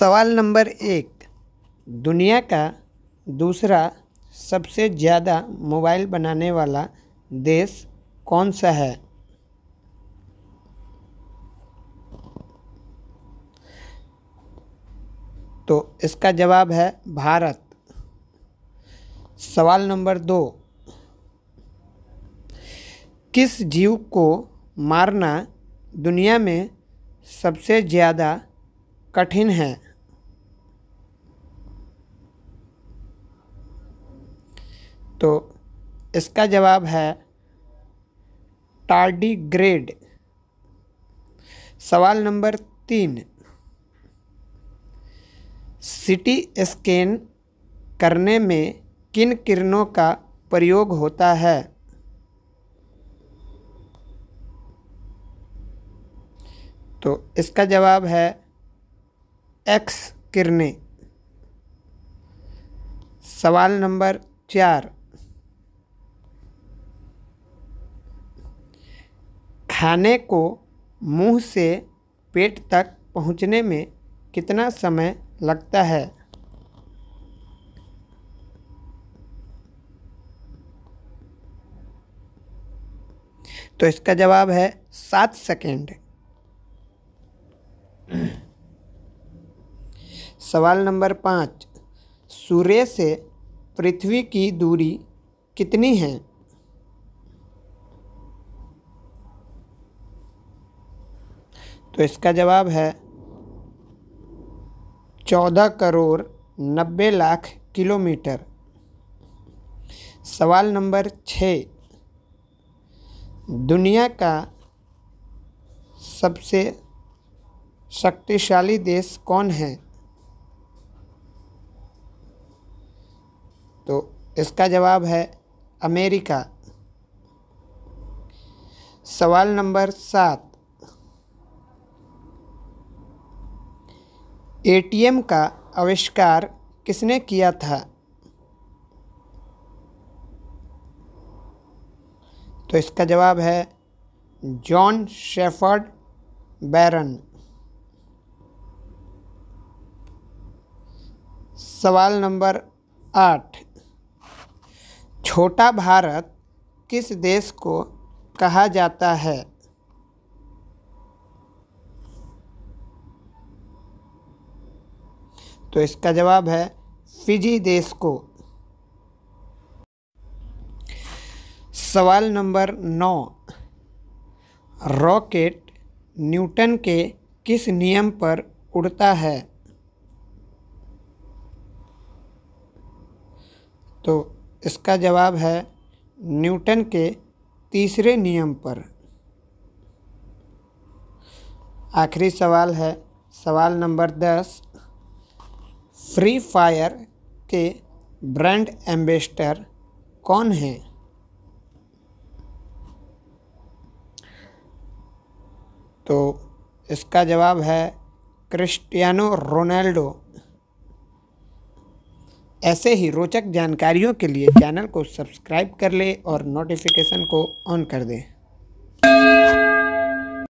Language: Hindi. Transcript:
सवाल नंबर एक दुनिया का दूसरा सबसे ज़्यादा मोबाइल बनाने वाला देश कौन सा है तो इसका जवाब है भारत सवाल नंबर दो किस जीव को मारना दुनिया में सबसे ज़्यादा कठिन है तो इसका जवाब है टार्डी ग्रेड सवाल नंबर तीन सिटी स्कैन करने में किन किरणों का प्रयोग होता है तो इसका जवाब है एक्स किरणें सवाल नंबर चार खाने को मुँह से पेट तक पहुँचने में कितना समय लगता है तो इसका जवाब है सात सेकेंड सवाल नंबर पाँच सूर्य से पृथ्वी की दूरी कितनी है तो इसका जवाब है चौदह करोड़ नब्बे लाख किलोमीटर सवाल नंबर छ दुनिया का सबसे शक्तिशाली देश कौन है तो इसका जवाब है अमेरिका सवाल नंबर सात ए.टी.एम का आविष्कार किसने किया था तो इसका जवाब है जॉन शेफर्ड बैरन सवाल नंबर आठ छोटा भारत किस देश को कहा जाता है तो इसका जवाब है फिजी देश को सवाल नंबर नौ रॉकेट न्यूटन के किस नियम पर उड़ता है तो इसका जवाब है न्यूटन के तीसरे नियम पर आखिरी सवाल है सवाल नंबर दस फ्री फायर के ब्रांड एम्बेसडर कौन हैं तो इसका जवाब है क्रिस्टियानो रोनाल्डो ऐसे ही रोचक जानकारियों के लिए चैनल को सब्सक्राइब कर लें और नोटिफिकेशन को ऑन कर दें